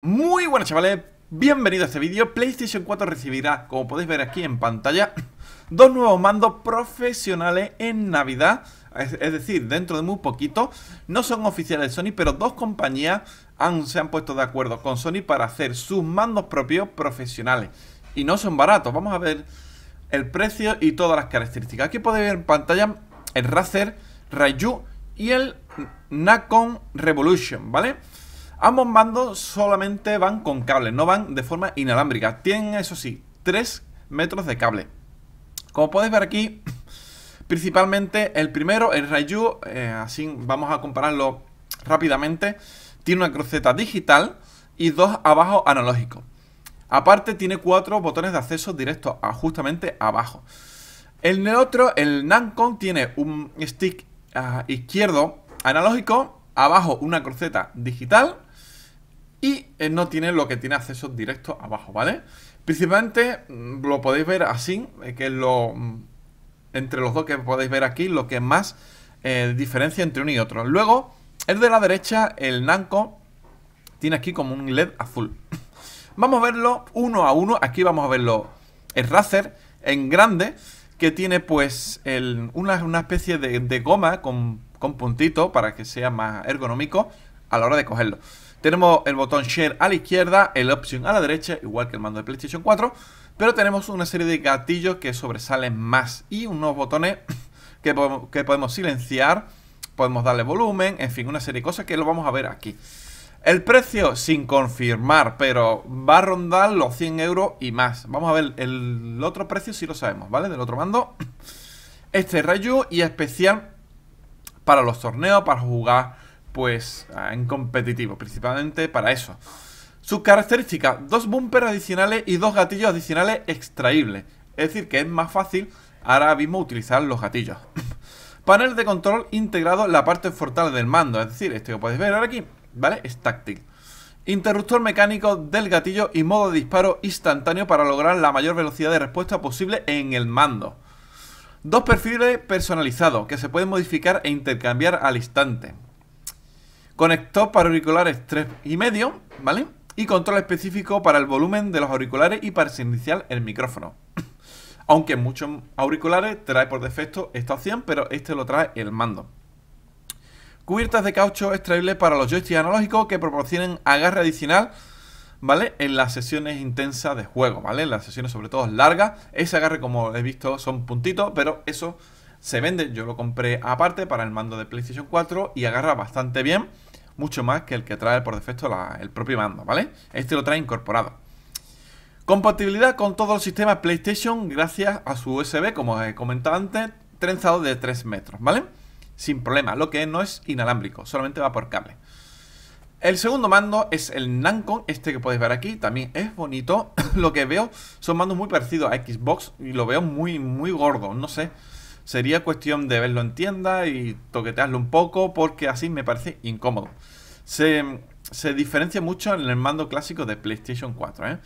Muy buenas chavales, bienvenidos a este vídeo PlayStation 4 recibirá, como podéis ver aquí en pantalla Dos nuevos mandos profesionales en Navidad Es, decir, dentro de muy poquito No son oficiales de Sony, pero dos compañías han, se han puesto de acuerdo con Sony Para hacer sus mandos propios profesionales Y no son baratos, vamos a ver el precio y todas las características Aquí podéis ver en pantalla el Razer Raiju y el Nacon Revolution, ¿vale? vale Ambos mandos solamente van con cables, no van de forma inalámbrica. Tienen, eso sí, 3 metros de cable. Como podéis ver aquí, principalmente el primero, el Rayu, eh, así vamos a compararlo rápidamente, tiene una cruceta digital y dos abajo analógicos. Aparte tiene cuatro botones de acceso directo, justamente abajo. el otro, el Nancon, tiene un stick ah, izquierdo analógico, abajo una cruceta digital y eh, no tiene lo que tiene acceso directo abajo, ¿vale? Principalmente mm, lo podéis ver así, eh, que es lo... Mm, entre los dos que podéis ver aquí, lo que más eh, diferencia entre uno y otro. Luego, el de la derecha, el Nanco, tiene aquí como un LED azul. vamos a verlo uno a uno. Aquí vamos a verlo el Razer en grande, que tiene pues una, especie de, goma con, con puntito para que sea más ergonómico a la hora de cogerlo. Tenemos el botón Share a la izquierda, el Option a la derecha, igual que el mando de PlayStation 4. Pero tenemos una serie de gatillos que sobresalen más y unos botones que, podemos silenciar, podemos darle volumen, en fin, una serie de cosas que lo vamos a ver aquí. El precio sin confirmar, pero va a rondar los 100 euros y más. Vamos a ver el otro precio si lo sabemos, ¿vale? Del otro mando. Este Rayu y especial para los torneos, para jugar pues ah, en competitivo, principalmente para eso. Sus características, dos bumpers adicionales y dos gatillos adicionales extraíbles. Es decir, que es más fácil ahora mismo utilizar los gatillos. Panel de control integrado en la parte frontal del mando, es decir, este que podéis ver ahora aquí, ¿vale? Es táctil. Interruptor mecánico del gatillo y modo de disparo instantáneo para lograr la mayor velocidad de respuesta posible en el mando. Dos perfiles personalizados que se pueden modificar e intercambiar al instante. Conector para auriculares 3,5, ¿vale? Y control específico para el volumen de los auriculares y para silenciar el micrófono. Aunque muchos auriculares trae por defecto esta opción, pero este lo trae el mando. Cubiertas de caucho extraíbles para los joysticks analógicos que proporcionen agarre adicional ¿vale? En las sesiones intensas de juego, ¿vale? En las sesiones sobre todo largas. Ese agarre, como he visto, son puntitos, pero eso se vende. Yo lo compré aparte para el mando de PlayStation 4 y agarra bastante bien mucho más que el que trae por defecto el propio mando, ¿vale? Este lo trae incorporado. Compatibilidad con todos los sistemas PlayStation gracias a su USB, como he comentado antes, trenzado de 3 metros, ¿vale? Sin problema, lo que no es inalámbrico, solamente va por cable. El segundo mando es el Nankon, este que podéis ver aquí, también es bonito. lo que veo son mandos muy parecidos a Xbox y lo veo muy, muy gordo, no sé sería cuestión de verlo en tienda y toquetearlo un poco porque así me parece incómodo. Se, diferencia mucho en el mando clásico de PlayStation 4. ¿eh?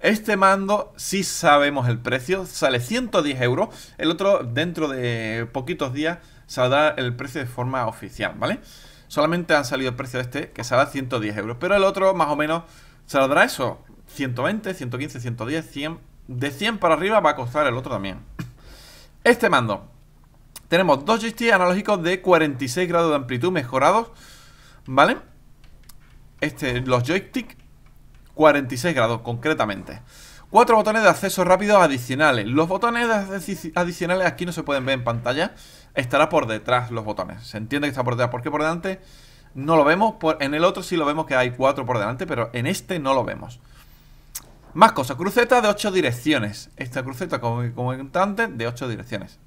Este mando, si sabemos el precio, sale 110 euros. El otro, dentro de poquitos días, saldrá el precio de forma oficial, ¿vale? Solamente han salido el precio de este, que saldrá 110 euros. Pero el otro, más o menos, saldrá eso. 120, 115, 110, 100. De 100 para arriba va a costar el otro también. Este mando, tenemos dos joysticks analógicos de 46 grados de amplitud mejorados, ¿vale? Este, los joysticks 46 grados concretamente. Cuatro botones de acceso rápido adicionales. Los botones adicionales aquí no se pueden ver en pantalla. Estará por detrás los botones. Se entiende que está por detrás. ¿Por qué por delante? No lo vemos. en el otro sí lo vemos que hay cuatro por delante, pero en este no lo vemos. Más cosas. Cruceta de ocho direcciones. Esta cruceta, como antes, de ocho direcciones.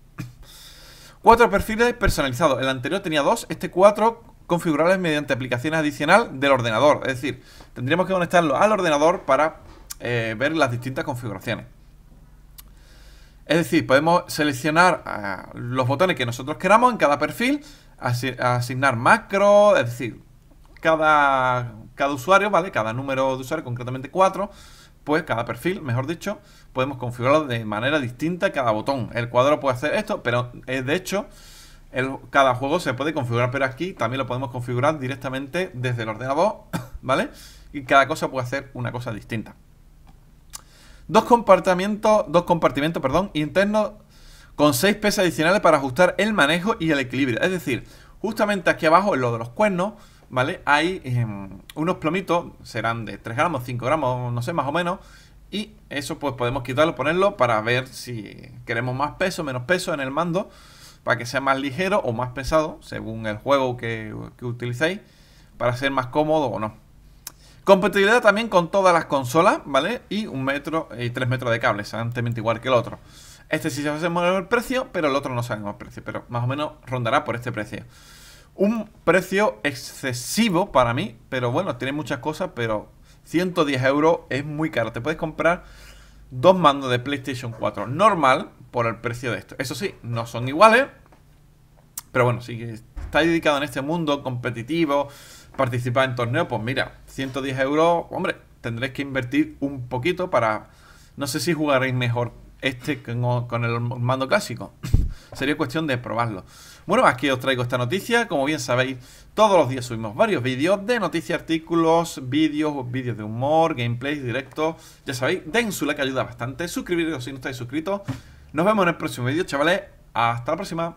Cuatro perfiles personalizados. El anterior tenía dos, este cuatro configurables mediante aplicaciones adicional del ordenador. Es decir, tendríamos que conectarlo al ordenador para eh, ver las distintas configuraciones. Es decir, podemos seleccionar eh, los botones que nosotros queramos en cada perfil, asignar macro, es decir, cada, cada usuario, ¿vale? Cada número de usuario, concretamente cuatro, pues cada perfil, mejor dicho, podemos configurarlo de manera distinta cada botón. El cuadro puede hacer esto, pero eh, de hecho, cada juego se puede configurar, pero aquí también lo podemos configurar directamente desde el ordenador, ¿vale? Y cada cosa puede hacer una cosa distinta. Dos compartimientos, dos compartimientos, perdón, internos con seis pesas adicionales para ajustar el manejo y el equilibrio. Es decir, justamente aquí abajo, en lo de los cuernos, ¿vale? Hay em, unos plomitos, serán de 3 gramos, 5 gramos, no sé, más o menos. Y eso pues podemos quitarlo, ponerlo para ver si queremos más peso, menos peso en el mando. Para que sea más ligero o más pesado, según el juego que, que utilicéis. Para ser más cómodo o no. Compatibilidad también con todas las consolas, ¿vale? Y un metro y 3 metros de cable, exactamente igual que el otro. Este sí se hacer el precio, pero el otro no sabemos el precio. Pero más o menos rondará por este precio. Un precio excesivo para mí, pero bueno, tiene muchas cosas, pero 110 euros es muy caro. Te puedes comprar dos mandos de PlayStation 4 normal por el precio de esto. Eso sí, no son iguales, pero bueno, si estáis dedicado en este mundo competitivo, participar en torneos, pues mira, 110 euros, hombre, tendréis que invertir un poquito para... No sé si jugaréis mejor este con, el mando clásico. Sería cuestión de probarlo. Bueno, aquí os traigo esta noticia. Como bien sabéis, todos los días subimos varios vídeos de noticias, artículos, vídeos, vídeos de humor, gameplays, directos. Ya sabéis, den su like, ayuda bastante. Suscribiros si no estáis suscritos. Nos vemos en el próximo vídeo, chavales. Hasta la próxima.